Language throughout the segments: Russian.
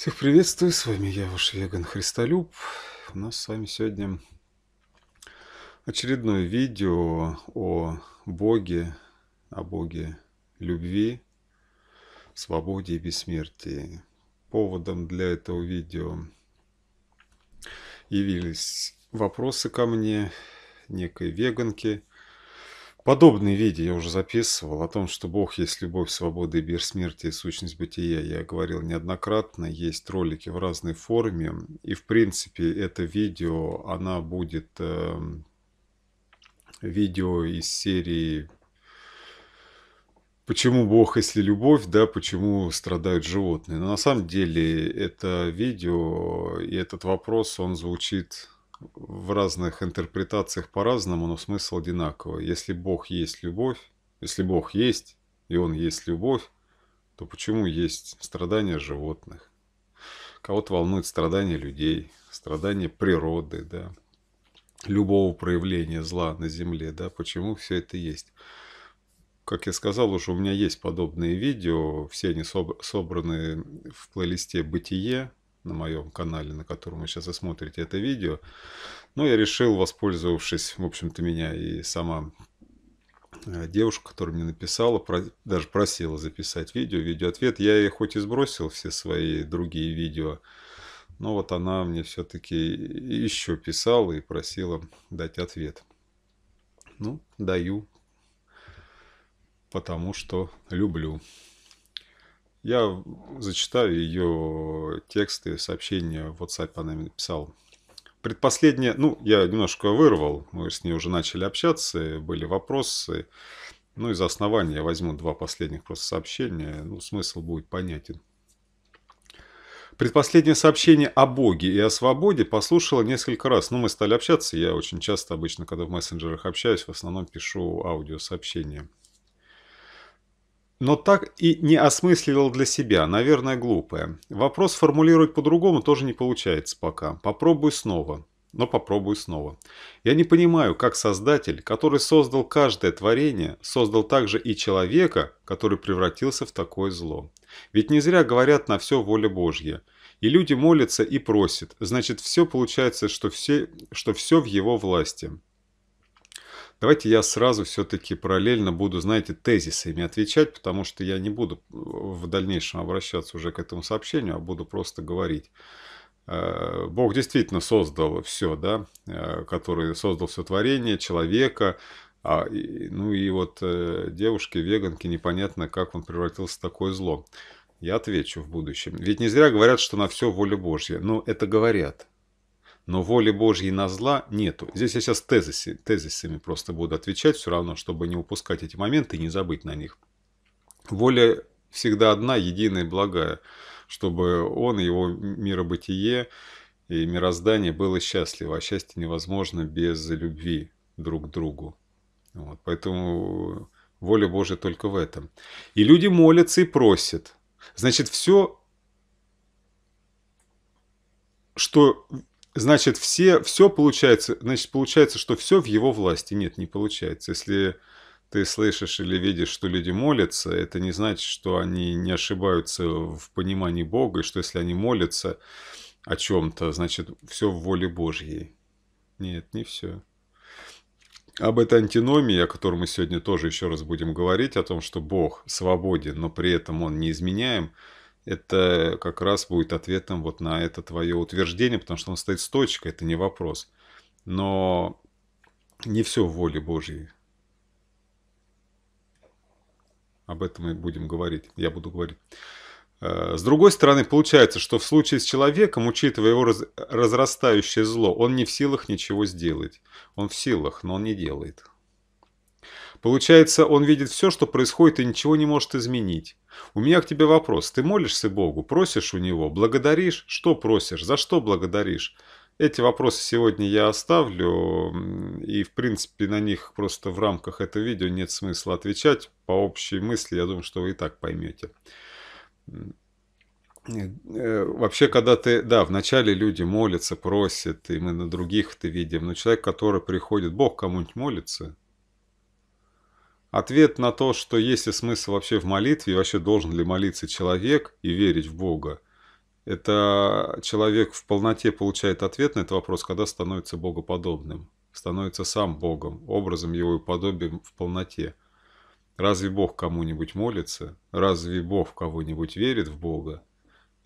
Всех приветствую, с вами я, ваш веган Христолюб. У нас с вами сегодня очередное видео о Боге, о Боге любви, свободе и бессмертии. Поводом для этого видео явились вопросы ко мне некой веганки, Подобные видео я уже записывал о том, что Бог есть любовь, свобода и бессмертие, сущность бытия. Я говорил неоднократно, есть ролики в разной форме. И в принципе это видео, она будет э, видео из серии почему Бог, если любовь, да, почему страдают животные. Но на самом деле это видео и этот вопрос, он звучит в разных интерпретациях по-разному, но смысл одинаковый. Если Бог есть любовь, если Бог есть, и Он есть любовь, то почему есть страдания животных? Кого-то волнует страдания людей, страдания природы, да, любого проявления зла на земле, да, почему все это есть. Как я сказал уже, у меня есть подобные видео, все они собраны в плейлисте «Бытие», на моем канале, на котором вы сейчас и смотрите это видео. Но ну, я решил, воспользовавшись, в общем-то, меня и сама э, девушка, которая мне написала, про, даже просила записать видео, видеоответ. Я ей хоть и сбросил все свои другие видео, но вот она мне все-таки еще писала и просила дать ответ. Ну, даю, потому что люблю. Я зачитаю ее тексты, сообщения в WhatsApp она мне написала. Предпоследнее, ну, я немножко вырвал, мы с ней уже начали общаться, были вопросы. Ну, из основания я возьму два последних просто сообщения, ну, смысл будет понятен. Предпоследнее сообщение о Боге и о свободе послушала несколько раз. Ну, мы стали общаться, я очень часто обычно, когда в мессенджерах общаюсь, в основном пишу аудиосообщения. сообщения но так и не осмысливал для себя, наверное, глупое. Вопрос формулировать по-другому тоже не получается пока. Попробую снова. Но попробую снова. Я не понимаю, как создатель, который создал каждое творение, создал также и человека, который превратился в такое зло. Ведь не зря говорят на все воля Божья. И люди молятся и просят. Значит, все получается, что все, что все в его власти. Давайте я сразу все-таки параллельно буду, знаете, тезисами отвечать, потому что я не буду э, в дальнейшем обращаться уже к этому сообщению, а буду просто говорить. Э, Бог действительно создал все, да, э, который создал все творение, человека, а, ну и вот девушки, веганки, непонятно, как он превратился в такое зло. Я отвечу в будущем. Ведь не зря говорят, что на все воля Божья. Ну, это говорят. Но воли Божьей на зла нету. Здесь я сейчас тезисы, тезисами просто буду отвечать, все равно, чтобы не упускать эти моменты и не забыть на них. Воля всегда одна, единая, и благая, чтобы он и его миробытие и мироздание было счастливо, а счастье невозможно без любви друг к другу. Вот, поэтому воля Божья только в этом. И люди молятся и просят. Значит, все, что Значит, все, все получается, значит, получается, что все в его власти. Нет, не получается. Если ты слышишь или видишь, что люди молятся, это не значит, что они не ошибаются в понимании Бога, и что если они молятся о чем-то, значит, все в воле Божьей. Нет, не все. Об этой антиномии, о которой мы сегодня тоже еще раз будем говорить, о том, что Бог свободен, но при этом Он не изменяем это как раз будет ответом вот на это твое утверждение, потому что он стоит с точкой, это не вопрос. Но не все в воле Божьей. Об этом мы будем говорить, я буду говорить. Э, с другой стороны, получается, что в случае с человеком, учитывая его разрастающее зло, он не в силах ничего сделать. Он в силах, но он не делает. Получается, он видит все, что происходит и ничего не может изменить. У меня к тебе вопрос. Ты молишься Богу, просишь у Него, благодаришь? Что просишь? За что благодаришь? Эти вопросы сегодня я оставлю, и, в принципе, на них просто в рамках этого видео нет смысла отвечать. По общей мысли, я думаю, что вы и так поймете. Э, э, вообще, когда ты, да, вначале люди молятся, просят, и мы на других это видим, но человек, который приходит, Бог кому-нибудь молится – Ответ на то, что есть ли смысл вообще в молитве, и вообще должен ли молиться человек и верить в Бога, это человек в полноте получает ответ на этот вопрос, когда становится богоподобным, становится сам Богом, образом его и подобием в полноте. Разве Бог кому-нибудь молится? Разве Бог кого-нибудь верит в Бога?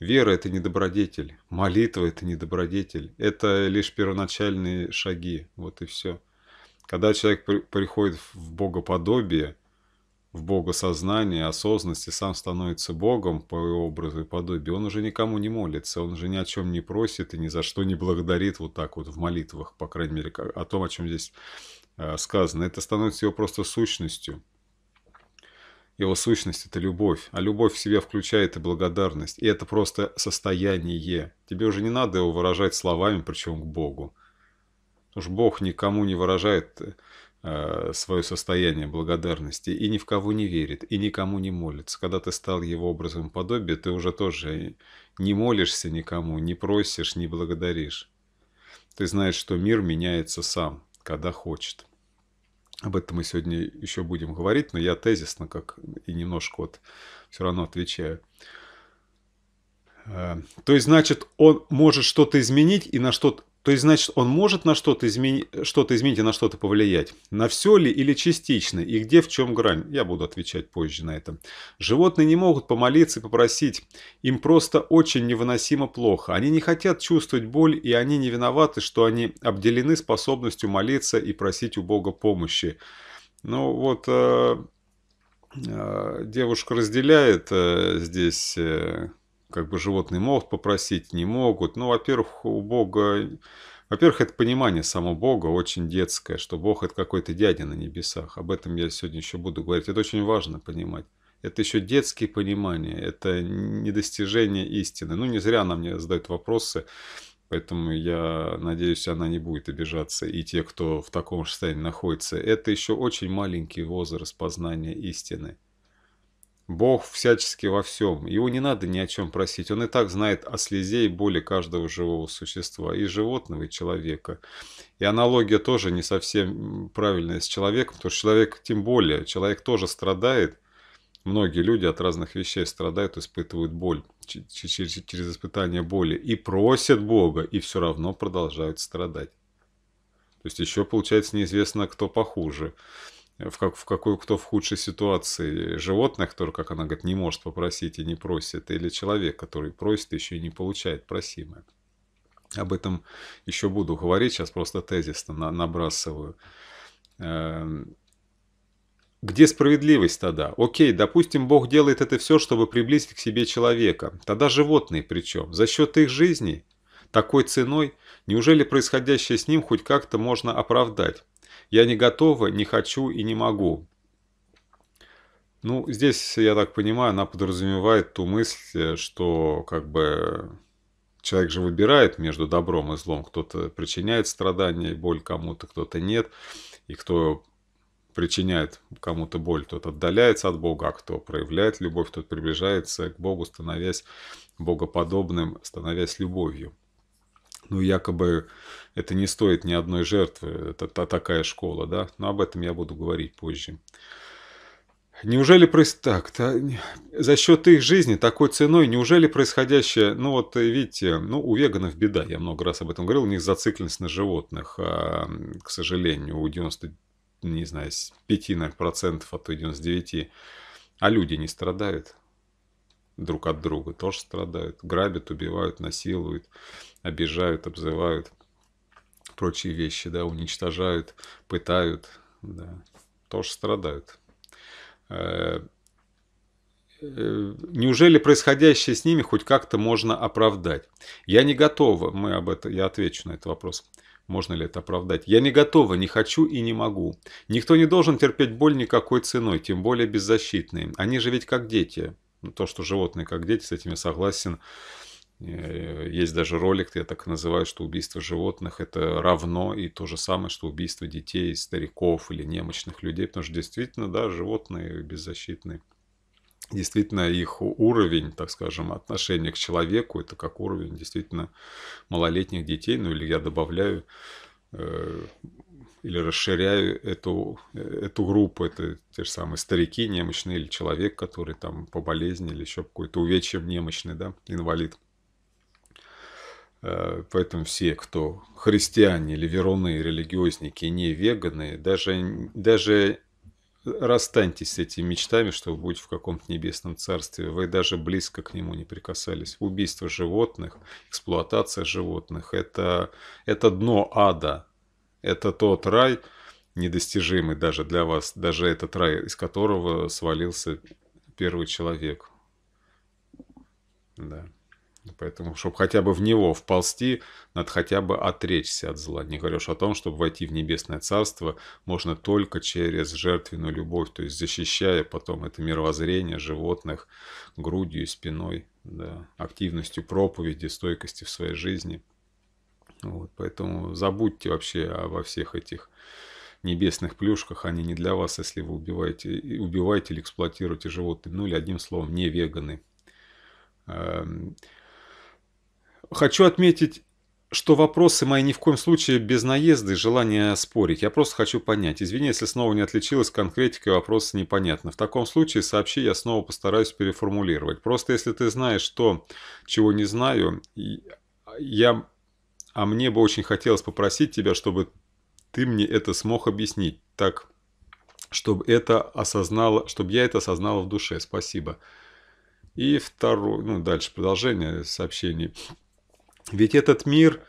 Вера – это не добродетель, молитва – это не добродетель, это лишь первоначальные шаги, вот и все. Когда человек при приходит в богоподобие, в богосознание, осознанности, сам становится богом по его образу и подобию, он уже никому не молится, он уже ни о чем не просит и ни за что не благодарит вот так вот в молитвах, по крайней мере, о том, о чем здесь э, сказано. Это становится его просто сущностью. Его сущность – это любовь, а любовь в себе включает и благодарность. И это просто состояние. Тебе уже не надо его выражать словами, причем к Богу. Уж Бог никому не выражает э, свое состояние благодарности и ни в кого не верит, и никому не молится. Когда ты стал его образом подобия, ты уже тоже не молишься никому, не просишь, не благодаришь. Ты знаешь, что мир меняется сам, когда хочет. Об этом мы сегодня еще будем говорить, но я тезисно как и немножко вот все равно отвечаю. Э, то есть, значит, он может что-то изменить и на что-то то есть, значит, он может на что-то изменить, что-то изменить и на что-то повлиять. На все ли или частично, и где в чем грань? Я буду отвечать позже на это. Животные не могут помолиться и попросить. Им просто очень невыносимо плохо. Они не хотят чувствовать боль, и они не виноваты, что они обделены способностью молиться и просить у Бога помощи. Ну вот, э, э, девушка разделяет э, здесь... Э, как бы животные могут попросить, не могут. Ну, во-первых, у Бога... Во-первых, это понимание самого Бога очень детское, что Бог – это какой-то дядя на небесах. Об этом я сегодня еще буду говорить. Это очень важно понимать. Это еще детские понимания, это недостижение истины. Ну, не зря она мне задает вопросы, поэтому я надеюсь, она не будет обижаться. И те, кто в таком же состоянии находится, это еще очень маленький возраст познания истины. Бог всячески во всем. Его не надо ни о чем просить. Он и так знает о слезе и боли каждого живого существа, и животного, и человека. И аналогия тоже не совсем правильная с человеком, потому что человек тем более, человек тоже страдает. Многие люди от разных вещей страдают, испытывают боль через испытание боли и просят Бога, и все равно продолжают страдать. То есть еще, получается, неизвестно, кто похуже в, как, в какой кто в худшей ситуации. Животное, которое, как она говорит, не может попросить и не просит, или человек, который просит еще и не получает просимое. Об этом еще буду говорить, сейчас просто тезис на, набрасываю. Эм, где справедливость тогда? Окей, допустим, Бог делает это все, чтобы приблизить к себе человека. Тогда животные причем. За счет их жизни, такой ценой, неужели происходящее с ним хоть как-то можно оправдать? Я не готова, не хочу и не могу. Ну, здесь, я так понимаю, она подразумевает ту мысль, э, что как бы человек же выбирает между добром и злом. Кто-то причиняет страдания и боль кому-то, кто-то нет. И кто причиняет кому-то боль, тот отдаляется от Бога, а кто проявляет любовь, тот приближается к Богу, становясь богоподобным, становясь любовью ну, якобы это не стоит ни одной жертвы, это та, такая школа, да, но об этом я буду говорить позже. Неужели проис... так, то... за счет их жизни такой ценой, неужели происходящее, ну вот видите, ну у веганов беда, я много раз об этом говорил, у них зацикленность на животных, а, к сожалению, у 90, не знаю, 5, наверное, процентов, а то 99, а люди не страдают друг от друга тоже страдают. Грабят, убивают, насилуют, обижают, обзывают, прочие вещи, да, уничтожают, пытают, да, тоже страдают. Э, э, неужели происходящее с ними хоть как-то можно оправдать? Я не готова, мы об этом, я отвечу на этот вопрос можно ли это оправдать. Я не готова, не хочу и не могу. Никто не должен терпеть боль никакой ценой, тем более беззащитные. Они же ведь как дети. То, что животные как дети, с этим я согласен. Э, есть даже ролик, я так называю, что убийство животных это равно и то же самое, что убийство детей, стариков или немощных людей, потому что действительно, да, животные беззащитные. Действительно, их уровень, так скажем, отношения к человеку, это как уровень действительно малолетних детей, ну или я добавляю, э, или расширяю эту, эту группу. Это те же самые старики немощные или человек, который там по болезни или еще какой-то увечьем немощный, да, инвалид. Э, поэтому все, кто христиане или веруны, религиозники, не веганы, даже, даже расстаньтесь с этими мечтами, что вы будете в каком-то небесном царстве. Вы даже близко к нему не прикасались. Убийство животных, эксплуатация животных это, – это дно ада. Это тот рай, недостижимый даже для вас, даже этот рай, из которого свалился первый человек. Да. Ну, поэтому, чтобы хотя бы в него вползти, надо хотя бы отречься от зла. Не говоришь о том, чтобы войти в небесное царство, можно только через жертвенную любовь, то есть защищая потом это мировоззрение животных грудью, и спиной, да, активностью проповеди, стойкости в своей жизни – вот, поэтому забудьте вообще обо всех этих небесных плюшках, они не для вас, если вы убиваете, убиваете или эксплуатируете животных, ну или одним словом, не веганы. Эм, хочу отметить, что вопросы мои ни в коем случае без наезда и желания спорить. Я просто хочу понять. Извини, если снова не отличилась конкретика и вопросы непонятны. В таком случае сообщи, я снова постараюсь переформулировать. Просто если ты знаешь то, чего не знаю, я а мне бы очень хотелось попросить тебя, чтобы ты мне это смог объяснить, так, чтобы это осознало, чтобы я это осознала в душе. Спасибо. И второй, ну, дальше продолжение сообщений. Ведь этот мир,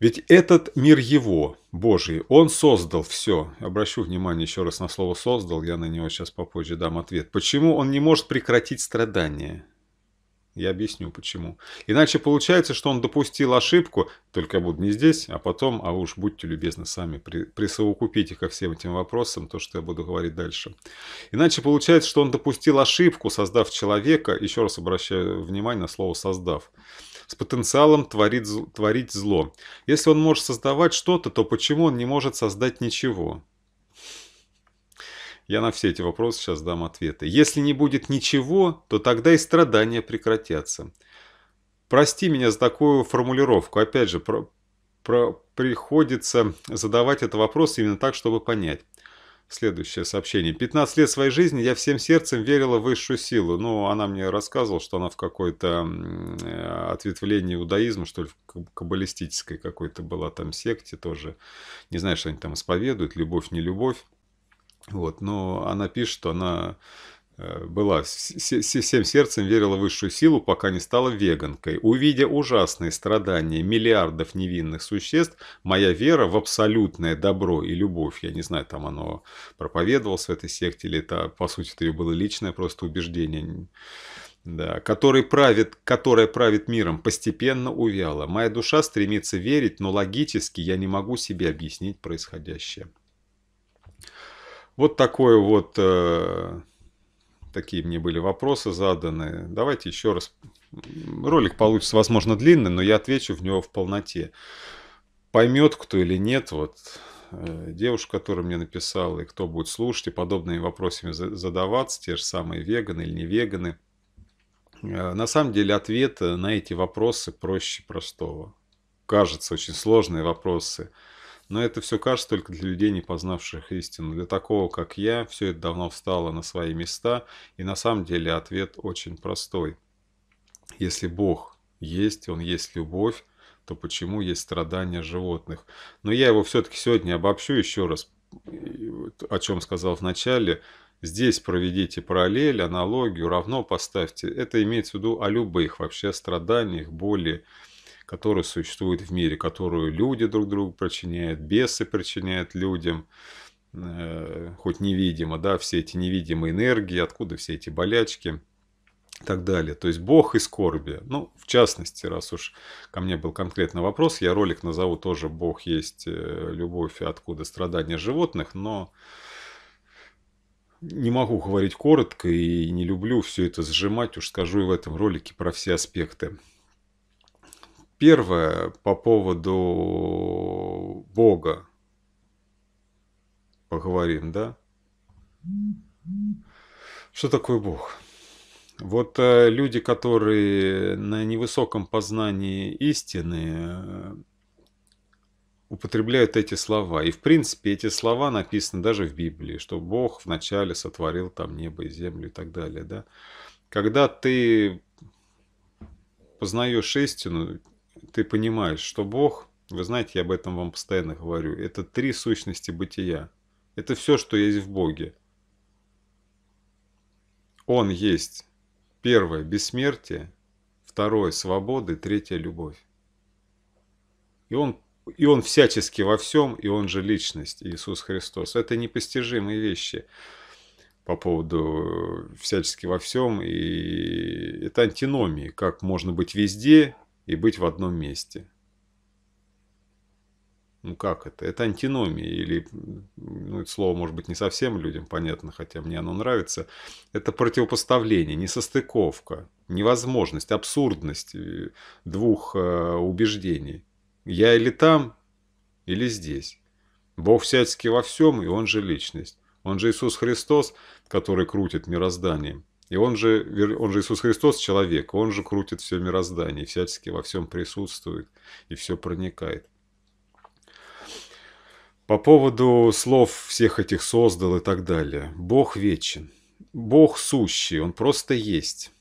ведь этот мир его, Божий, он создал все. Обращу внимание еще раз на слово «создал», я на него сейчас попозже дам ответ. Почему он не может прекратить страдания? Я объясню, почему. Иначе получается, что он допустил ошибку, только буду не здесь, а потом, а уж будьте любезны сами, при, присовокупите ко всем этим вопросам то, что я буду говорить дальше. Иначе получается, что он допустил ошибку, создав человека, еще раз обращаю внимание на слово «создав», с потенциалом творить, творить зло. Если он может создавать что-то, то почему он не может создать ничего? Я на все эти вопросы сейчас дам ответы. Если не будет ничего, то тогда и страдания прекратятся. Прости меня за такую формулировку. Опять же, про, про, приходится задавать этот вопрос именно так, чтобы понять. Следующее сообщение. 15 лет своей жизни я всем сердцем верила в высшую силу. Ну, она мне рассказывала, что она в какое то ответвление иудаизма, что ли, в каббалистической какой-то была там секте тоже. Не знаю, что они там исповедуют, любовь, не любовь. Вот, но она пишет, что она э, была всем сердцем верила в высшую силу, пока не стала веганкой. Увидя ужасные страдания миллиардов невинных существ, моя вера в абсолютное добро и любовь, я не знаю, там оно проповедовалось в этой секте или это, по сути, это ее было личное просто убеждение, да, который правит, которая правит миром, постепенно увяла. Моя душа стремится верить, но логически я не могу себе объяснить происходящее. Вот такое вот, э, такие мне были вопросы заданы. Давайте еще раз. Ролик получится, возможно, длинный, но я отвечу в него в полноте. Поймет кто или нет, вот э, девушка, которая мне написала, и кто будет слушать, и подобными вопросами задаваться, те же самые веганы или не веганы. Э, на самом деле ответ э, на эти вопросы проще простого. Кажется, очень сложные вопросы. Но это все кажется только для людей, не познавших истину. Для такого, как я, все это давно встало на свои места, и на самом деле ответ очень простой. Если Бог есть, Он есть любовь, то почему есть страдания животных? Но я его все-таки сегодня обобщу еще раз, о чем сказал в начале. Здесь проведите параллель, аналогию, равно поставьте. Это имеется в виду о любых вообще страданиях, боли, которая существует в мире, которую люди друг другу причиняют, бесы причиняют людям, э, хоть невидимо, да, все эти невидимые энергии, откуда все эти болячки и так далее. То есть Бог и скорби. Ну, в частности, раз уж ко мне был конкретный вопрос, я ролик назову тоже «Бог есть э, любовь и откуда страдания животных», но не могу говорить коротко и не люблю все это сжимать, уж скажу и в этом ролике про все аспекты первое по поводу Бога. Поговорим, да? Что такое Бог? Вот э, люди, которые на невысоком познании истины, э, употребляют эти слова. И, в принципе, эти слова написаны даже в Библии, что Бог вначале сотворил там небо и землю и так далее. Да? Когда ты познаешь истину, ты понимаешь, что Бог, вы знаете, я об этом вам постоянно говорю, это три сущности бытия. Это все, что есть в Боге. Он есть первое – бессмертие, второе – свободы, третье – любовь. И он, и он всячески во всем, и он же личность, Иисус Христос. Это непостижимые вещи по поводу всячески во всем. И это антиномии, как можно быть везде и быть в одном месте. Ну как это? Это антиномия или, ну это слово может быть не совсем людям понятно, хотя мне оно нравится. Это противопоставление, несостыковка, невозможность, абсурдность э, двух э, убеждений. Я или там, или здесь. Бог всячески во всем, и Он же Личность. Он же Иисус Христос, который крутит мирозданием. И он же, он же Иисус Христос человек, он же крутит все мироздание, всячески во всем присутствует и все проникает. По поводу слов всех этих создал и так далее. Бог вечен. Бог сущий, он просто есть.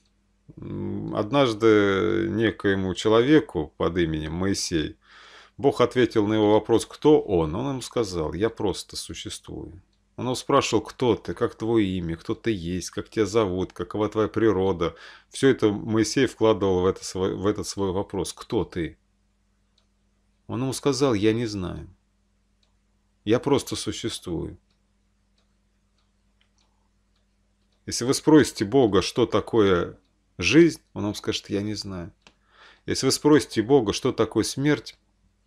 Однажды некоему человеку под именем Моисей Бог ответил на его вопрос, кто он. Он ему сказал, я просто существую. Он его спрашивал, кто ты, как твое имя, кто ты есть, как тебя зовут, какова твоя природа. Все это Моисей вкладывал в, это свой, в этот свой вопрос. Кто ты? Он ему сказал, я не знаю. Я просто существую. Если вы спросите Бога, что такое жизнь, он вам скажет, я не знаю. Если вы спросите Бога, что такое смерть,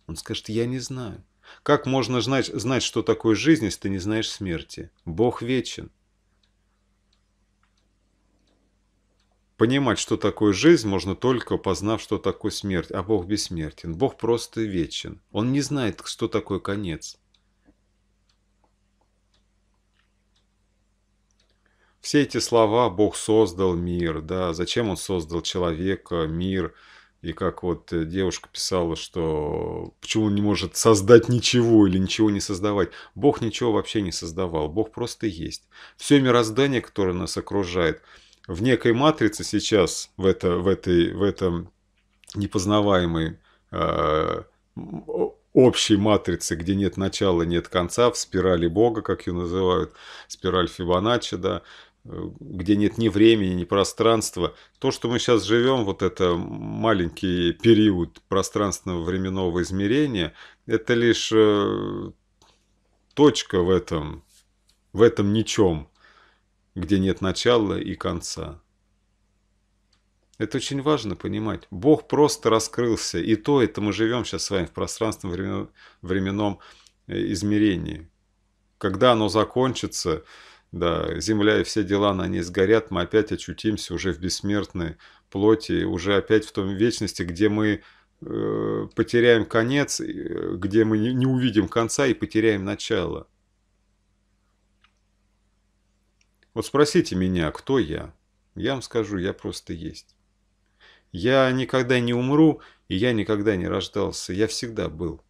он скажет, я не знаю. Как можно знать, знать, что такое жизнь, если ты не знаешь смерти? Бог вечен. Понимать, что такое жизнь, можно только познав, что такое смерть, а Бог бессмертен. Бог просто вечен. Он не знает, что такое конец. Все эти слова «Бог создал мир», да, зачем Он создал человека, мир – и как вот э, девушка писала, что почему он не может создать ничего или ничего не создавать. Бог ничего вообще не создавал, Бог просто есть. Все мироздание, которое нас окружает, в некой матрице сейчас, в, это, в, этой, в этом непознаваемой э, общей матрице, где нет начала, нет конца, в спирали Бога, как ее называют, спираль Фибоначчи, да, где нет ни времени, ни пространства. То, что мы сейчас живем, вот это маленький период пространственно временного измерения, это лишь э, точка в этом, в этом ничем, где нет начала и конца. Это очень важно понимать. Бог просто раскрылся. И то это мы живем сейчас с вами в пространственном временном э, измерении. Когда оно закончится, да, земля и все дела на ней сгорят, мы опять очутимся уже в бессмертной плоти, уже опять в том вечности, где мы э, потеряем конец, э, где мы не, не увидим конца и потеряем начало. Вот спросите меня, кто я? Я вам скажу, я просто есть. Я никогда не умру, и я никогда не рождался, я всегда был.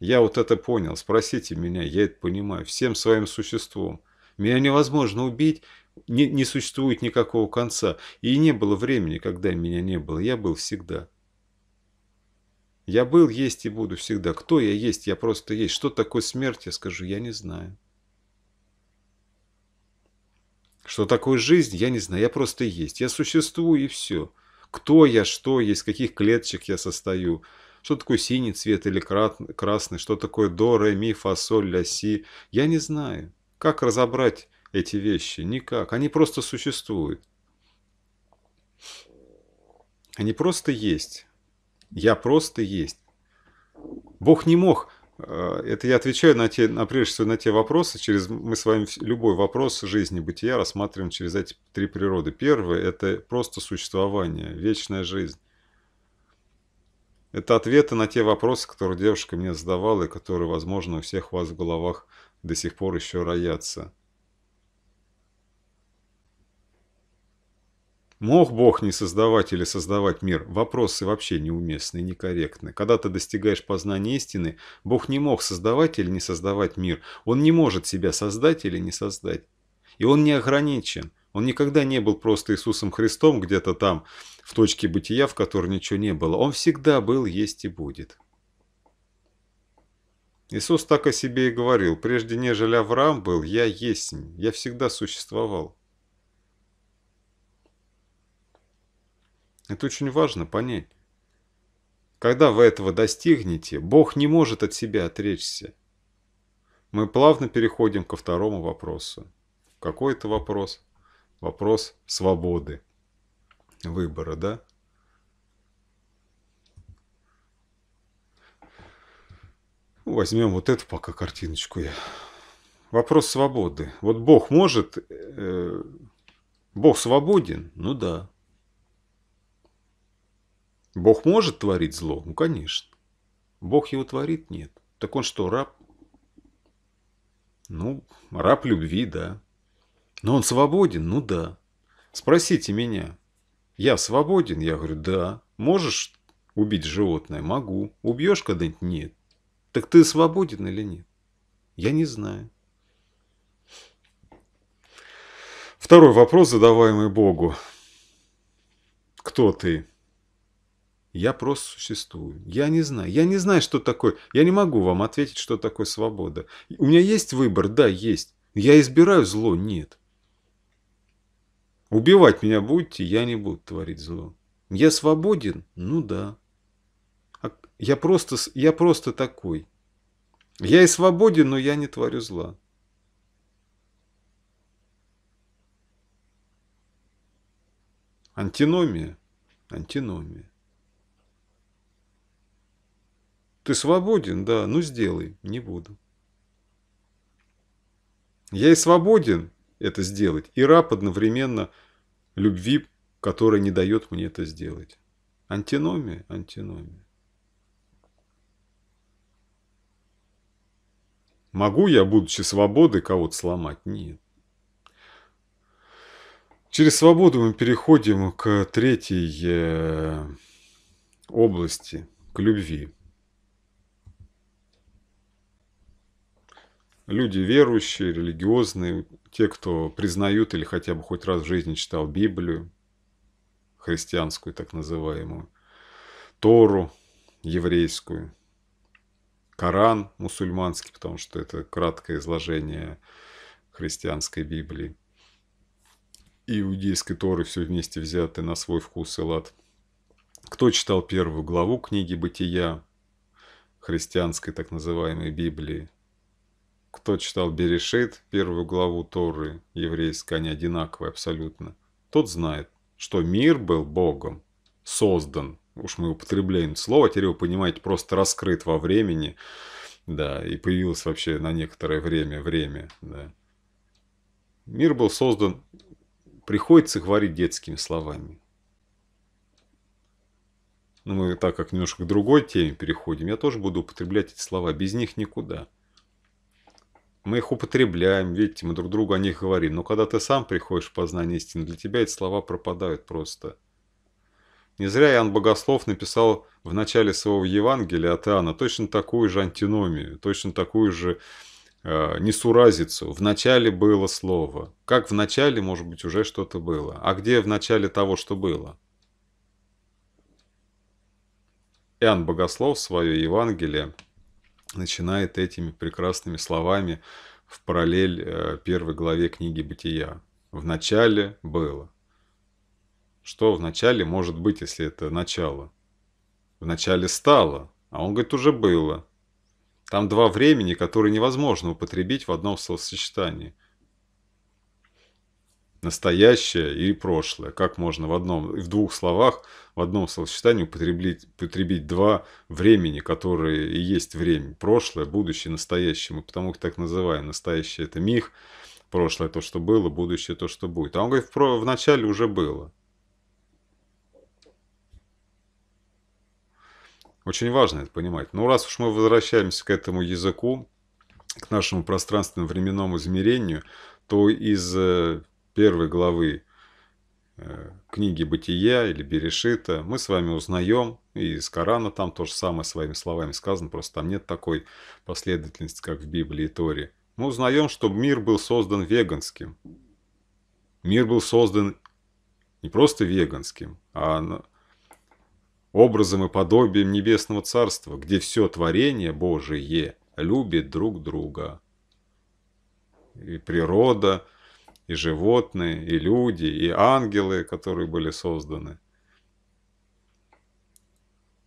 Я вот это понял, спросите меня, я это понимаю, всем своим существом – меня невозможно убить, не, не существует никакого конца. И не было времени, когда меня не было. Я был всегда. Я был, есть и буду всегда. Кто я есть? Я просто есть. Что такое смерть, я скажу, я не знаю. Что такое жизнь, я не знаю. Я просто есть. Я существую и все. Кто я, что есть? из каких клеточек я состою. Что такое синий цвет или красный, что такое до, ре, ми, фасоль, ля, си. Я не знаю. Как разобрать эти вещи? Никак. Они просто существуют. Они просто есть. Я просто есть. Бог не мог. Э, это я отвечаю на те, на, прежде всего на те вопросы. Через, мы с вами любой вопрос жизни, бытия рассматриваем через эти три природы. Первое – это просто существование, вечная жизнь. Это ответы на те вопросы, которые девушка мне задавала и которые, возможно, у всех вас в головах – до сих пор еще роятся. Мог Бог не создавать или создавать мир? Вопросы вообще неуместны некорректны. Когда ты достигаешь познания истины, Бог не мог создавать или не создавать мир. Он не может себя создать или не создать. И он не ограничен. Он никогда не был просто Иисусом Христом где-то там, в точке бытия, в которой ничего не было. Он всегда был, есть и будет. Иисус так о себе и говорил, прежде нежели Авраам был, я есть, я всегда существовал. Это очень важно понять. Когда вы этого достигнете, Бог не может от себя отречься. Мы плавно переходим ко второму вопросу. Какой это вопрос? Вопрос свободы выбора, да? Возьмем вот эту пока картиночку Вопрос свободы. Вот Бог может... Э, Бог свободен? Ну да. Бог может творить зло? Ну, конечно. Бог его творит? Нет. Так он что, раб? Ну, раб любви, да. Но он свободен? Ну да. Спросите меня. Я свободен? Я говорю, да. Можешь убить животное? Могу. Убьешь когда-нибудь? Нет. Так ты свободен или нет? Я не знаю. Второй вопрос, задаваемый Богу. Кто ты? Я просто существую. Я не знаю. Я не знаю, что такое. Я не могу вам ответить, что такое свобода. У меня есть выбор? Да, есть. Я избираю зло? Нет. Убивать меня будете? Я не буду творить зло. Я свободен? Ну да. Я просто, я просто такой. Я и свободен, но я не творю зла. Антиномия, антиномия. Ты свободен, да, ну сделай, не буду. Я и свободен это сделать, и раб одновременно любви, которая не дает мне это сделать. Антиномия, антиномия. Могу я, будучи свободой, кого-то сломать? Нет. Через свободу мы переходим к третьей э, области, к любви. Люди верующие, религиозные, те, кто признают или хотя бы хоть раз в жизни читал Библию, христианскую так называемую, Тору еврейскую – Коран мусульманский, потому что это краткое изложение христианской Библии. И иудейской Торы все вместе взяты на свой вкус и лад. Кто читал первую главу книги «Бытия», христианской так называемой Библии? Кто читал Берешит, первую главу Торы, еврейской, они одинаковые абсолютно. Тот знает, что мир был Богом создан уж мы употребляем слово, теперь вы понимаете, просто раскрыт во времени, да, и появилось вообще на некоторое время время, да. Мир был создан, приходится говорить детскими словами. Но мы так как немножко к другой теме переходим, я тоже буду употреблять эти слова, без них никуда. Мы их употребляем, видите, мы друг другу о них говорим, но когда ты сам приходишь в познание истины, для тебя эти слова пропадают просто – не зря Иоанн Богослов написал в начале своего Евангелия от Иоанна точно такую же антиномию, точно такую же э, несуразицу. В начале было слово. Как в начале, может быть, уже что-то было. А где в начале того, что было? Иоанн Богослов свое Евангелие начинает этими прекрасными словами в параллель э, первой главе книги «Бытия». «В начале было». Что в начале может быть, если это начало? В начале стало, а он говорит, уже было. Там два времени, которые невозможно употребить в одном словосочетании. Настоящее и прошлое. Как можно в одном, в двух словах, в одном словосочетании употребить, употребить два времени, которые и есть время. Прошлое, будущее, настоящее. Мы потому их так называем. Настоящее – это миг, прошлое – то, что было, будущее – то, что будет. А он говорит, в, в начале уже было. Очень важно это понимать. Но ну, раз уж мы возвращаемся к этому языку, к нашему пространственно-временному измерению, то из э, первой главы э, книги «Бытия» или «Берешита» мы с вами узнаем, и из Корана там то же самое своими словами сказано, просто там нет такой последовательности, как в Библии и Торе. Мы узнаем, что мир был создан веганским. Мир был создан не просто веганским, а образом и подобием Небесного Царства, где все творение Божие любит друг друга. И природа, и животные, и люди, и ангелы, которые были созданы.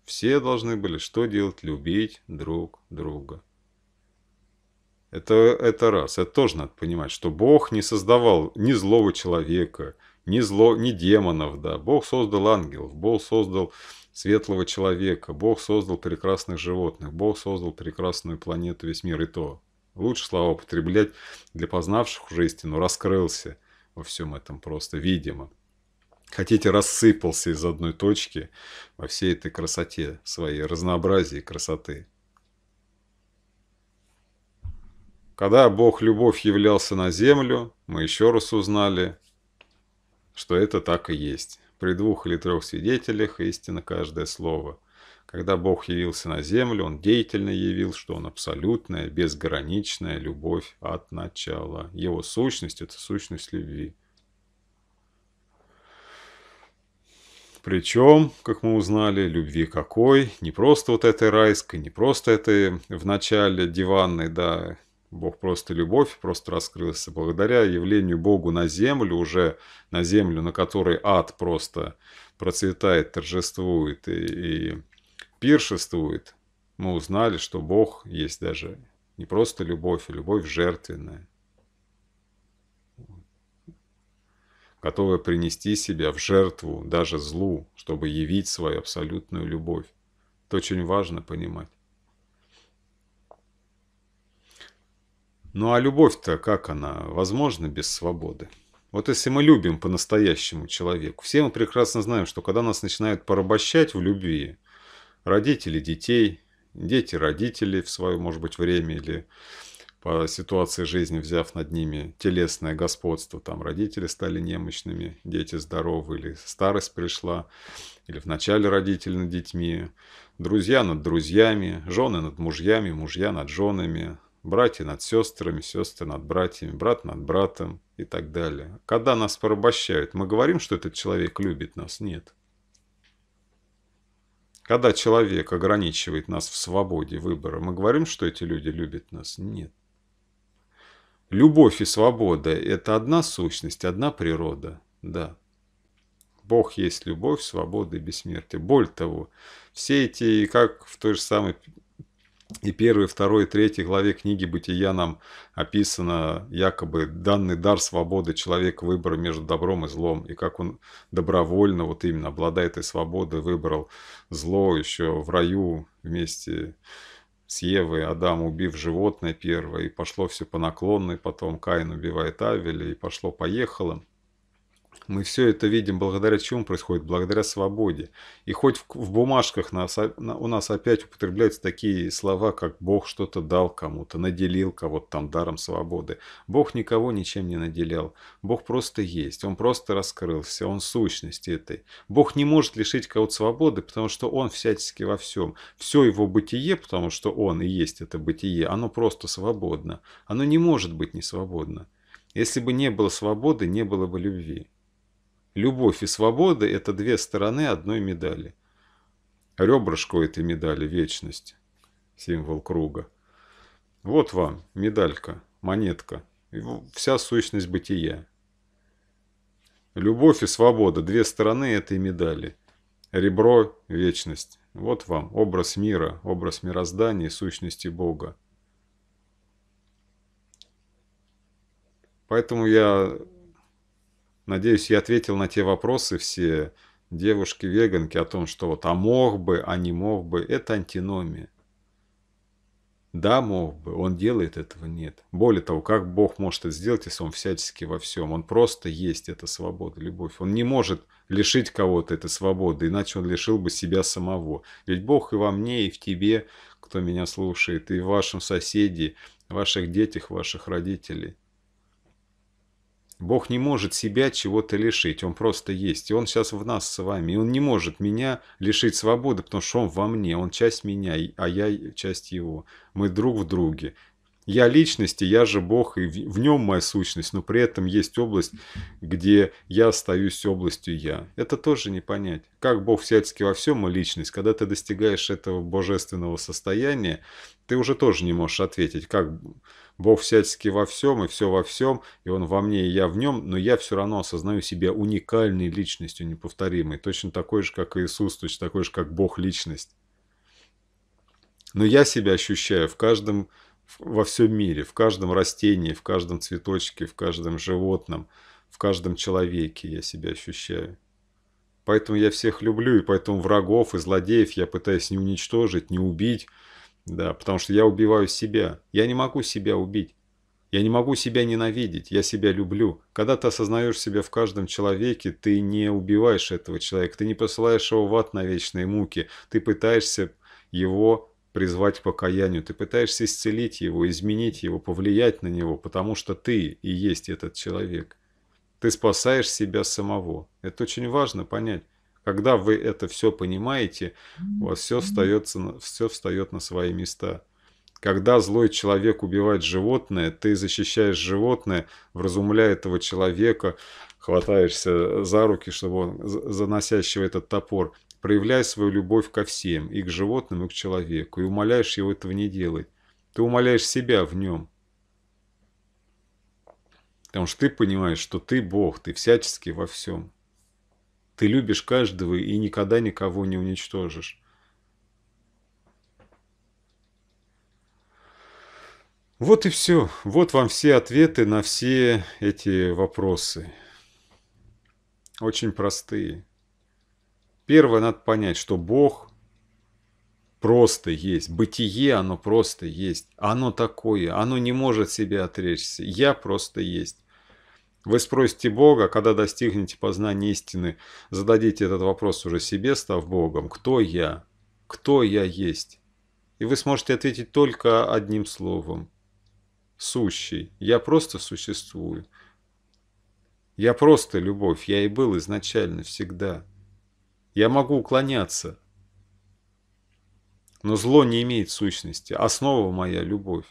Все должны были что делать? Любить друг друга. Это, это раз. Это тоже надо понимать, что Бог не создавал ни злого человека, ни, зло, ни демонов. Да. Бог создал ангелов, Бог создал светлого человека. Бог создал прекрасных животных. Бог создал прекрасную планету, весь мир и то. Лучше слова употреблять для познавших уже истину. Раскрылся во всем этом просто, видимо. Хотите, рассыпался из одной точки во всей этой красоте своей, разнообразии красоты. Когда Бог Любовь являлся на землю, мы еще раз узнали, что это так и есть. При двух или трех свидетелях истина каждое слово. Когда Бог явился на землю, Он деятельно явил, что Он абсолютная, безграничная любовь от начала. Его сущность – это сущность любви. Причем, как мы узнали, любви какой, не просто вот этой райской, не просто этой в начале диванной, да, Бог просто любовь, просто раскрылся благодаря явлению Богу на землю, уже на землю, на которой ад просто процветает, торжествует и, и пиршествует. Мы узнали, что Бог есть даже не просто любовь, а любовь жертвенная, готовая принести себя в жертву даже злу, чтобы явить свою абсолютную любовь. Это очень важно понимать. Ну а любовь-то как она? Возможно, без свободы. Вот если мы любим по-настоящему человеку, все мы прекрасно знаем, что когда нас начинают порабощать в любви, родители детей, дети родителей в свое, может быть, время или по ситуации жизни, взяв над ними телесное господство, там родители стали немощными, дети здоровы, или старость пришла, или вначале родители над детьми, друзья над друзьями, жены над мужьями, мужья над женами, братья над сестрами, сестры над братьями, брат над братом и так далее. Когда нас порабощают, мы говорим, что этот человек любит нас? Нет. Когда человек ограничивает нас в свободе выбора, мы говорим, что эти люди любят нас? Нет. Любовь и свобода – это одна сущность, одна природа, да. Бог есть любовь, свобода и бессмертие. Более того, все эти, как в той же самой и первой, второй, третьей главе книги «Бытия» нам описано якобы данный дар свободы человека выбора между добром и злом, и как он добровольно, вот именно обладая этой свободой, выбрал зло еще в раю вместе с Евой, Адам убив животное первое, и пошло все по наклонной, потом Каин убивает Авеля, и пошло-поехало. Мы все это видим благодаря чему происходит? Благодаря свободе. И хоть в, в бумажках нас, на, у нас опять употребляются такие слова, как Бог что-то дал кому-то, наделил кого-то там даром свободы. Бог никого ничем не наделял. Бог просто есть, Он просто раскрылся, Он сущность этой. Бог не может лишить кого-то свободы, потому что Он всячески во всем. Все его бытие, потому что Он и есть это бытие, оно просто свободно. Оно не может быть не свободно. Если бы не было свободы, не было бы любви. Любовь и свобода – это две стороны одной медали. Ребрышко этой медали – вечность, символ круга. Вот вам медалька, монетка, вся сущность бытия. Любовь и свобода – две стороны этой медали. Ребро – вечность. Вот вам образ мира, образ мироздания сущности Бога. Поэтому я Надеюсь, я ответил на те вопросы все девушки-веганки о том, что вот «а мог бы», «а не мог бы» – это антиномия. Да, мог бы, он делает этого, нет. Более того, как Бог может это сделать, если он всячески во всем? Он просто есть, эта свобода, любовь. Он не может лишить кого-то этой свободы, иначе он лишил бы себя самого. Ведь Бог и во мне, и в тебе, кто меня слушает, и в вашем соседе, в ваших детях, ваших родителей – Бог не может себя чего-то лишить, Он просто есть. И Он сейчас в нас с вами. И Он не может меня лишить свободы, потому что Он во мне, Он часть меня, а я часть Его. Мы друг в друге. Я личность, и я же Бог, и в нем моя сущность, но при этом есть область, где я остаюсь областью я. Это тоже не понять. Как Бог всячески во всем и личность, когда ты достигаешь этого божественного состояния, ты уже тоже не можешь ответить, как Бог всячески во всем и все во всем, и Он во мне, и я в Нем, но я все равно осознаю себя уникальной личностью, неповторимой, точно такой же, как Иисус, точно такой же, как Бог личность. Но я себя ощущаю в каждом, во всем мире, в каждом растении, в каждом цветочке, в каждом животном, в каждом человеке я себя ощущаю. Поэтому я всех люблю, и поэтому врагов и злодеев я пытаюсь не уничтожить, не убить, да, потому что я убиваю себя. Я не могу себя убить. Я не могу себя ненавидеть, я себя люблю. Когда ты осознаешь себя в каждом человеке, ты не убиваешь этого человека, ты не посылаешь его в ад на вечные муки, ты пытаешься его призвать к покаянию, ты пытаешься исцелить его, изменить его, повлиять на него, потому что ты и есть этот человек. Ты спасаешь себя самого. Это очень важно понять. Когда вы это все понимаете, у вас все, остается, все встает на свои места. Когда злой человек убивает животное, ты защищаешь животное, вразумляя этого человека, хватаешься за руки, чтобы он, заносящего этот топор, проявляя свою любовь ко всем, и к животным, и к человеку, и умоляешь его этого не делать. Ты умоляешь себя в нем. Потому что ты понимаешь, что ты Бог, ты всячески во всем. Ты любишь каждого и никогда никого не уничтожишь. Вот и все. Вот вам все ответы на все эти вопросы. Очень простые. Первое, надо понять, что Бог просто есть. Бытие, оно просто есть. Оно такое. Оно не может себе отречься. Я просто есть. Вы спросите Бога, когда достигнете познания истины, зададите этот вопрос уже себе, став Богом. Кто я? Кто я есть? И вы сможете ответить только одним словом. Сущий. Я просто существую. Я просто любовь. Я и был изначально, всегда. Я могу уклоняться. Но зло не имеет сущности. Основа моя – любовь.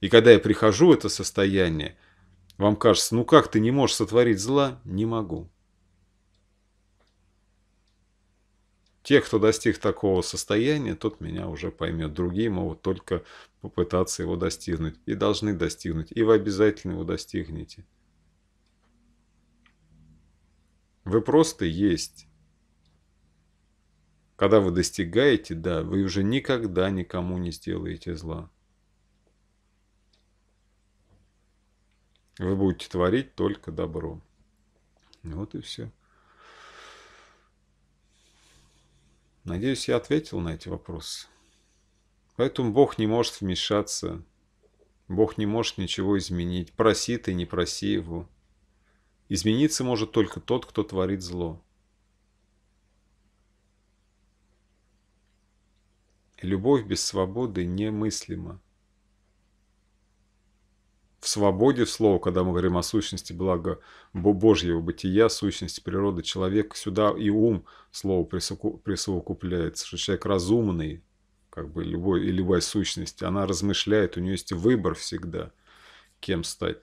И когда я прихожу в это состояние – вам кажется, ну как ты не можешь сотворить зла? Не могу. Те, кто достиг такого состояния, тот меня уже поймет. Другие могут только попытаться его достигнуть. И должны достигнуть. И вы обязательно его достигнете. Вы просто есть. Когда вы достигаете, да, вы уже никогда никому не сделаете зла. Вы будете творить только добро. Вот и все. Надеюсь, я ответил на эти вопросы. Поэтому Бог не может вмешаться. Бог не может ничего изменить. Проси ты, не проси его. Измениться может только тот, кто творит зло. Любовь без свободы немыслима в свободе слова, когда мы говорим о сущности блага Божьего бытия, сущности природы человека, сюда и ум слово присовокупляется, что человек разумный, как бы любой, и любая сущность, она размышляет, у нее есть выбор всегда, кем стать.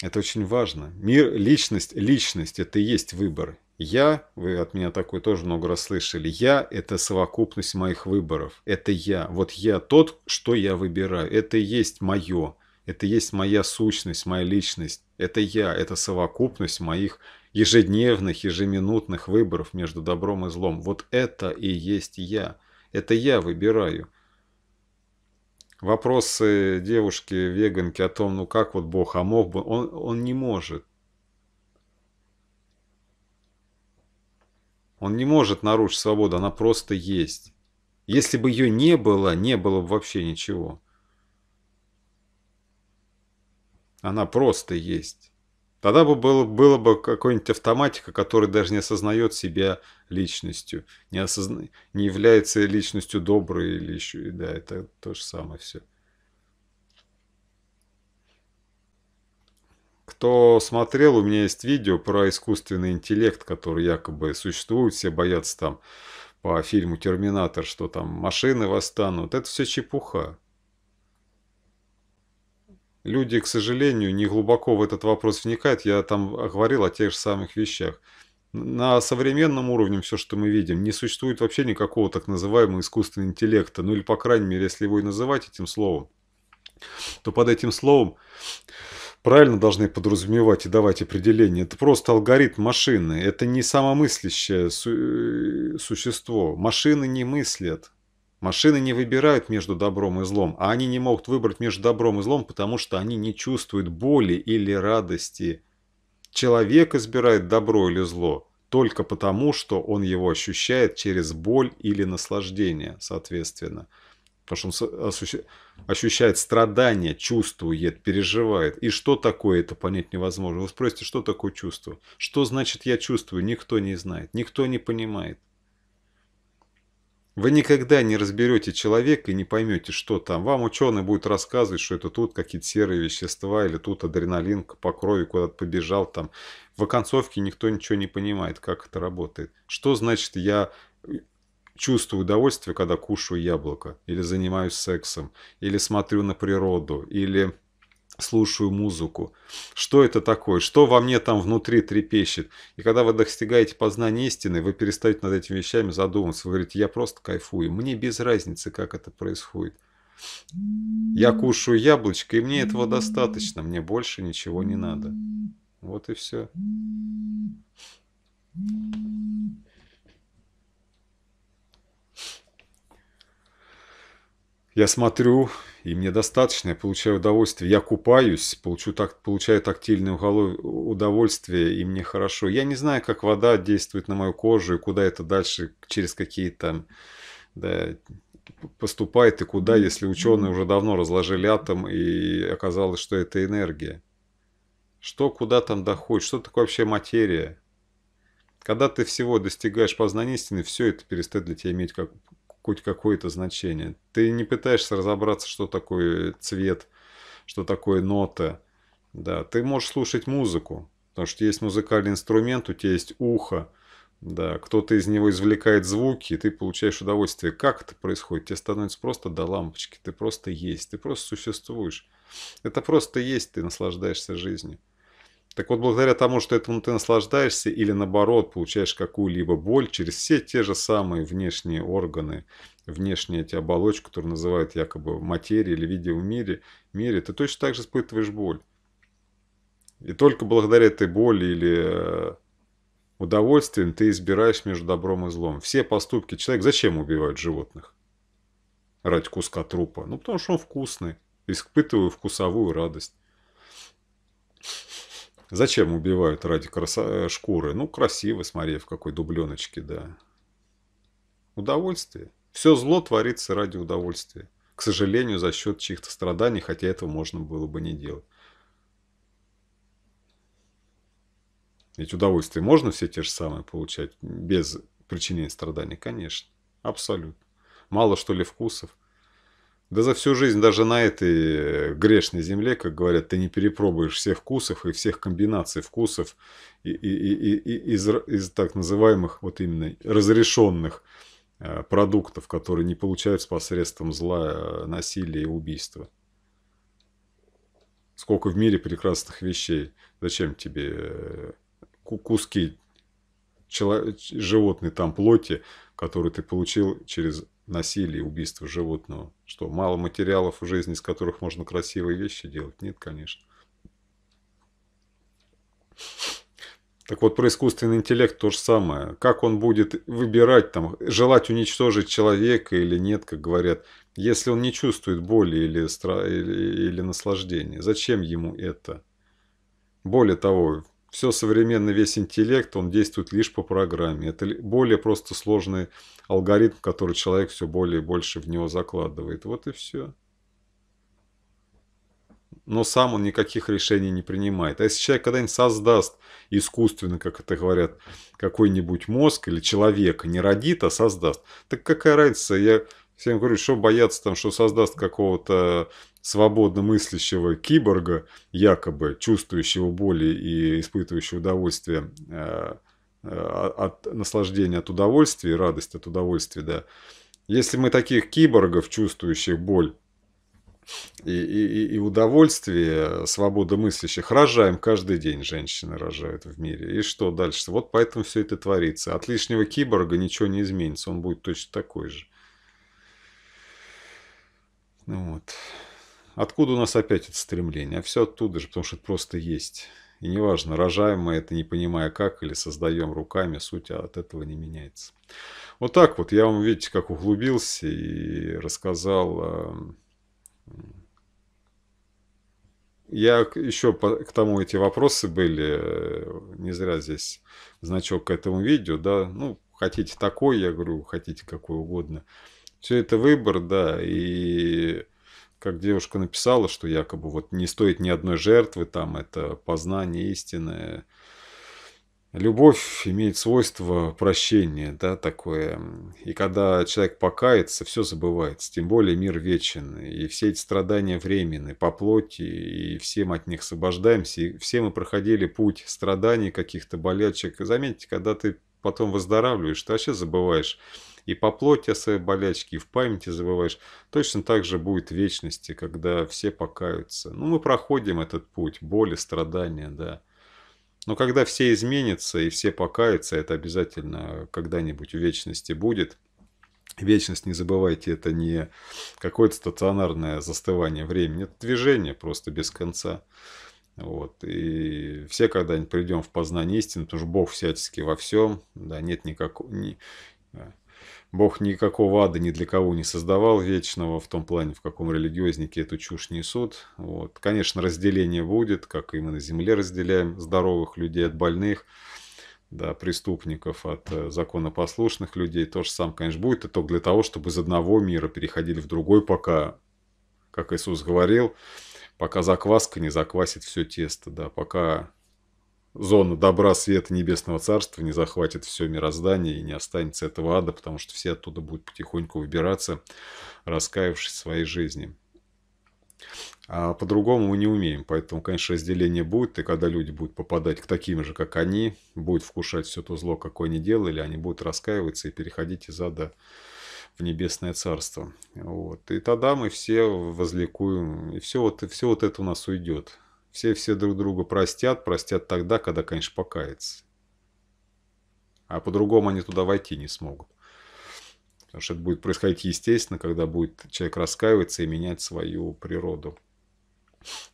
Это очень важно. Мир, личность, личность – это и есть выбор. Я, вы от меня такой тоже много раз слышали, я – это совокупность моих выборов. Это я. Вот я тот, что я выбираю. Это и есть мое. Это и есть моя сущность, моя личность. Это я. Это совокупность моих ежедневных, ежеминутных выборов между добром и злом. Вот это и есть я. Это я выбираю. Вопросы девушки-веганки о том, ну как вот Бог, а мог бы, он, он не может. Он не может нарушить свободу, она просто есть. Если бы ее не было, не было бы вообще ничего. Она просто есть. Тогда бы было, было бы какой-нибудь автоматика, который даже не осознает себя личностью, не, осозна... не является личностью доброй или еще, да, это то же самое все. Кто смотрел, у меня есть видео про искусственный интеллект, который якобы существует, все боятся там по фильму «Терминатор», что там машины восстанут. Это все чепуха. Люди, к сожалению, не глубоко в этот вопрос вникают. Я там говорил о тех же самых вещах. На современном уровне все, что мы видим, не существует вообще никакого так называемого искусственного интеллекта. Ну или, по крайней мере, если его и называть этим словом, то под этим словом правильно должны подразумевать и давать определение. Это просто алгоритм машины. Это не самомыслящее су э, существо. Машины не мыслят. Машины не выбирают между добром и злом, а они не могут выбрать между добром и злом, потому что они не чувствуют боли или радости. Человек избирает добро или зло только потому, что он его ощущает через боль или наслаждение, соответственно. Потому что он ощущает страдания, чувствует, переживает. И что такое это, понять невозможно. Вы спросите, что такое чувство? Что значит я чувствую? Никто не знает, никто не понимает. Вы никогда не разберете человека и не поймете, что там. Вам ученые будут рассказывать, что это тут какие-то серые вещества, или тут адреналин по крови куда-то побежал. Там. В оконцовке никто ничего не понимает, как это работает. Что значит я Чувствую удовольствие, когда кушаю яблоко, или занимаюсь сексом, или смотрю на природу, или слушаю музыку. Что это такое? Что во мне там внутри трепещет? И когда вы достигаете познания истины, вы перестаете над этими вещами задумываться. Вы говорите, я просто кайфую. Мне без разницы, как это происходит. Я кушаю яблочко, и мне этого достаточно. Мне больше ничего не надо. Вот и все. Я смотрю, и мне достаточно, я получаю удовольствие. Я купаюсь, получу так, получаю тактильное удовольствие, и мне хорошо. Я не знаю, как вода действует на мою кожу, и куда это дальше, через какие то да, поступает, и куда, если ученые уже давно разложили атом, и оказалось, что это энергия. Что куда там доходит, что такое вообще материя? Когда ты всего достигаешь познания истины, все это перестает для тебя иметь как, хоть какое-то значение. Ты не пытаешься разобраться, что такое цвет, что такое нота. Да, ты можешь слушать музыку, потому что есть музыкальный инструмент, у тебя есть ухо, да, кто-то из него извлекает звуки, и ты получаешь удовольствие. Как это происходит? Тебе становится просто до лампочки, ты просто есть, ты просто существуешь. Это просто есть, ты наслаждаешься жизнью. Так вот, благодаря тому, что этому ты наслаждаешься или наоборот получаешь какую-либо боль через все те же самые внешние органы, внешние эти оболочки, которые называют якобы материей или видео в мире, мире, ты точно так же испытываешь боль. И только благодаря этой боли или э, удовольствием ты избираешь между добром и злом. Все поступки человека... Зачем убивают животных? Ради куска трупа. Ну, потому что он вкусный. Испытываю вкусовую радость. Зачем убивают ради краса... Э, шкуры? Ну, красиво, смотри, в какой дубленочке, да. Удовольствие. Все зло творится ради удовольствия. К сожалению, за счет чьих-то страданий, хотя этого можно было бы не делать. Ведь удовольствие можно все те же самые получать без причинения страданий? Конечно, абсолютно. Мало что ли вкусов? Да за всю жизнь даже на этой э, грешной земле, как говорят, ты не перепробуешь всех вкусов и всех комбинаций вкусов и, и, и, и, из, из так называемых вот именно разрешенных э, продуктов, которые не получаются посредством зла, э, насилия и убийства. Сколько в мире прекрасных вещей. Зачем тебе куски животной там плоти, которые ты получил через насилие, убийство животного. Что, мало материалов в жизни, из которых можно красивые вещи делать? Нет, конечно. Так вот, про искусственный интеллект то же самое. Как он будет выбирать, там, желать уничтожить человека или нет, как говорят, если он не чувствует боли или, стра... или, или наслаждения? Зачем ему это? Более того, все современный, весь интеллект, он действует лишь по программе. Это более просто сложный алгоритм, который человек все более и больше в него закладывает. Вот и все. Но сам он никаких решений не принимает. А если человек когда-нибудь создаст искусственно, как это говорят, какой-нибудь мозг или человек, не родит, а создаст, так какая разница? Я всем говорю, что бояться там, что создаст какого-то свободно мыслящего киборга, якобы чувствующего боли и испытывающего удовольствие э, э, от наслаждения от удовольствия и радость от удовольствия, да. Если мы таких киборгов, чувствующих боль и, и, и удовольствие свободомыслящих рожаем каждый день, женщины рожают в мире. И что дальше? Вот поэтому все это творится. От лишнего киборга ничего не изменится, он будет точно такой же. Ну вот. Откуда у нас опять это стремление? А все оттуда же, потому что это просто есть. И неважно, рожаем мы это, не понимая как, или создаем руками, суть от этого не меняется. Вот так вот, я вам, видите, как углубился и рассказал. А, я еще к тому эти вопросы были, э, не зря здесь значок к этому видео, да, ну, хотите такой, я говорю, хотите какой угодно. Все это выбор, да, и как девушка написала, что якобы вот не стоит ни одной жертвы, там это познание истинное, Любовь имеет свойство прощения, да, такое. И когда человек покается, все забывается. Тем более мир вечен, и все эти страдания временны по плоти, и все мы от них освобождаемся. И все мы проходили путь страданий, каких-то болячек. И заметьте, когда ты потом выздоравливаешь, ты вообще забываешь и по плоти о своей болячке, и в памяти забываешь. Точно так же будет в вечности, когда все покаются. Ну, мы проходим этот путь, боли, страдания, да. Но когда все изменится и все покаются, это обязательно когда-нибудь в вечности будет. Вечность, не забывайте, это не какое-то стационарное застывание времени, это движение просто без конца. Вот. И все когда-нибудь придем в познание истины, потому что Бог всячески во всем, да, нет никакого... Ни... Бог никакого ада ни для кого не создавал вечного, в том плане, в каком религиозники эту чушь несут. Вот. Конечно, разделение будет, как и мы на земле разделяем здоровых людей от больных, да, преступников от э, законопослушных людей. То же самое, конечно, будет, и только для того, чтобы из одного мира переходили в другой, пока, как Иисус говорил, пока закваска не заквасит все тесто, да, пока зона добра, света небесного царства не захватит все мироздание и не останется этого ада, потому что все оттуда будут потихоньку выбираться, раскаявшись в своей жизни. А по-другому мы не умеем, поэтому, конечно, разделение будет, и когда люди будут попадать к таким же, как они, будут вкушать все то зло, какое они делали, они будут раскаиваться и переходить из ада в небесное царство. Вот. И тогда мы все возликуем, и все вот, и все вот это у нас уйдет. Все-все друг друга простят, простят тогда, когда, конечно, покаятся. А по-другому они туда войти не смогут. Потому что это будет происходить естественно, когда будет человек раскаиваться и менять свою природу.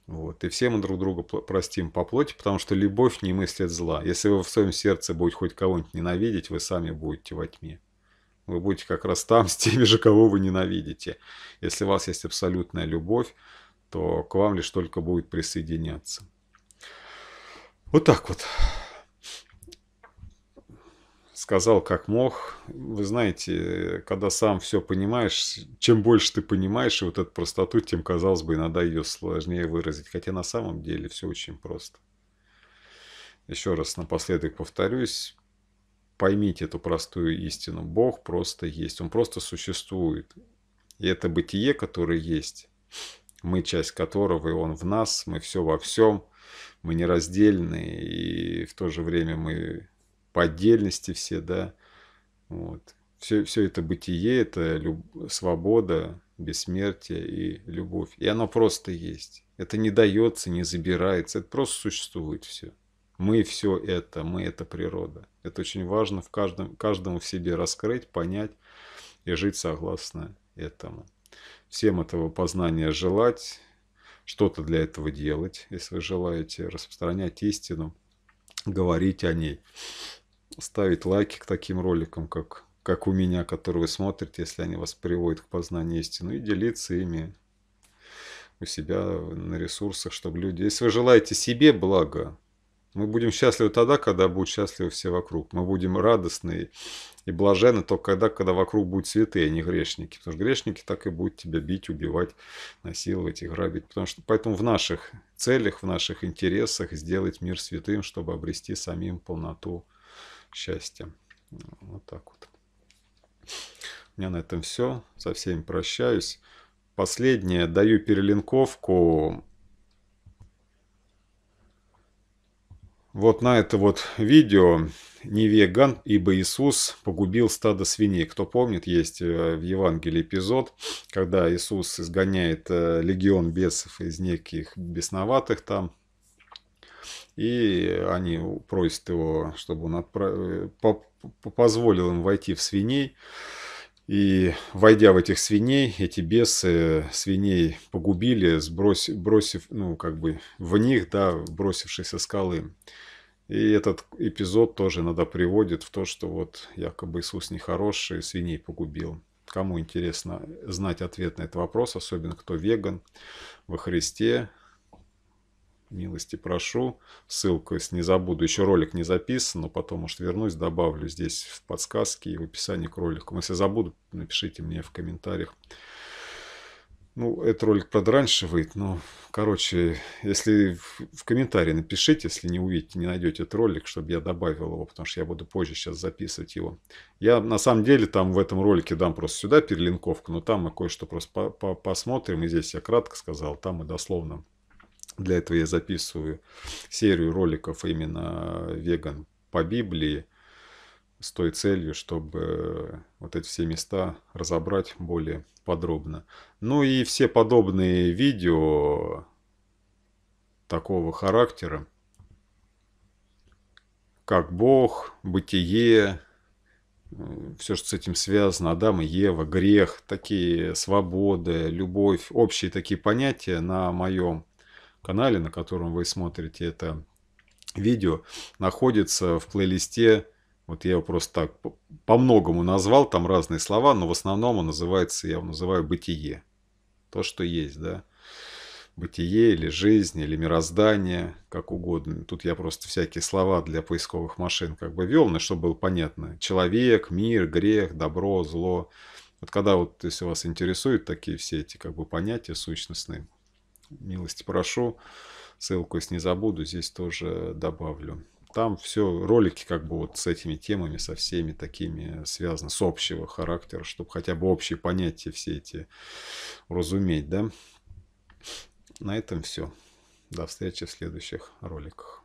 Вот. И все мы друг друга простим по плоти, потому что любовь не мыслит зла. Если вы в своем сердце будете хоть кого-нибудь ненавидеть, вы сами будете во тьме. Вы будете как раз там с теми же, кого вы ненавидите. Если у вас есть абсолютная любовь, то к вам лишь только будет присоединяться. Вот так вот. Сказал, как мог. Вы знаете, когда сам все понимаешь, чем больше ты понимаешь и вот эту простоту, тем, казалось бы, иногда ее сложнее выразить. Хотя на самом деле все очень просто. Еще раз напоследок повторюсь, поймите эту простую истину. Бог просто есть, Он просто существует. И это бытие, которое есть, мы часть которого, и он в нас, мы все во всем, мы не нераздельны, и в то же время мы по отдельности все, да. Вот. Все, все это бытие, это люб... свобода, бессмертие и любовь. И оно просто есть. Это не дается, не забирается, это просто существует все. Мы все это, мы это природа. Это очень важно в каждом, каждому в себе раскрыть, понять и жить согласно этому всем этого познания желать, что-то для этого делать, если вы желаете, распространять истину, говорить о ней, ставить лайки к таким роликам, как, как у меня, которые вы смотрите, если они вас приводят к познанию истины, и делиться ими у себя на ресурсах, чтобы люди... Если вы желаете себе блага, мы будем счастливы тогда, когда будут счастливы все вокруг. Мы будем радостны и блажены только тогда, когда вокруг будут святые, а не грешники. Потому что грешники так и будут тебя бить, убивать, насиловать и грабить. Потому что, поэтому в наших целях, в наших интересах сделать мир святым, чтобы обрести самим полноту счастья. Вот так вот. У меня на этом все. Со всеми прощаюсь. Последнее. Даю перелинковку Вот на это вот видео не веган, ибо Иисус погубил стадо свиней. Кто помнит, есть э, в Евангелии эпизод, когда Иисус изгоняет э, легион бесов из неких бесноватых там, и они просят его, чтобы он отправ... Э, позволил им войти в свиней. И войдя в этих свиней, эти бесы свиней погубили, сбросив, бросив, ну, как бы в них, да, бросившись со скалы. И этот эпизод тоже иногда приводит в то, что вот якобы Иисус нехороший, свиней погубил. Кому интересно знать ответ на этот вопрос, особенно кто веган во Христе, Милости прошу. Ссылку, если не забуду, еще ролик не записан, но потом, может, вернусь, добавлю здесь в подсказки и в описании к ролику. Если забуду, напишите мне в комментариях. Ну, этот ролик, правда, раньше выйдет, но, короче, если в комментарии напишите, если не увидите, не найдете этот ролик, чтобы я добавил его, потому что я буду позже сейчас записывать его. Я, на самом деле, там в этом ролике дам просто сюда перелинковку, но там мы кое-что просто по -по посмотрим, и здесь я кратко сказал, там и дословно для этого я записываю серию роликов именно веган по Библии с той целью, чтобы вот эти все места разобрать более подробно. Ну и все подобные видео такого характера, как Бог, бытие, все, что с этим связано, Адам и Ева, грех, такие свободы, любовь, общие такие понятия на моем канале, на котором вы смотрите это видео, находится в плейлисте, вот я его просто так по-многому назвал, там разные слова, но в основном он называется, я его называю «бытие». То, что есть, да бытие или жизнь или мироздание, как угодно. Тут я просто всякие слова для поисковых машин как бы вел, но чтобы было понятно. Человек, мир, грех, добро, зло. Вот когда вот, если вас интересуют такие все эти как бы понятия сущностные, милости прошу. Ссылку, если не забуду, здесь тоже добавлю. Там все, ролики как бы вот с этими темами, со всеми такими связаны, с общего характера, чтобы хотя бы общие понятия все эти разуметь, да. На этом все. До встречи в следующих роликах.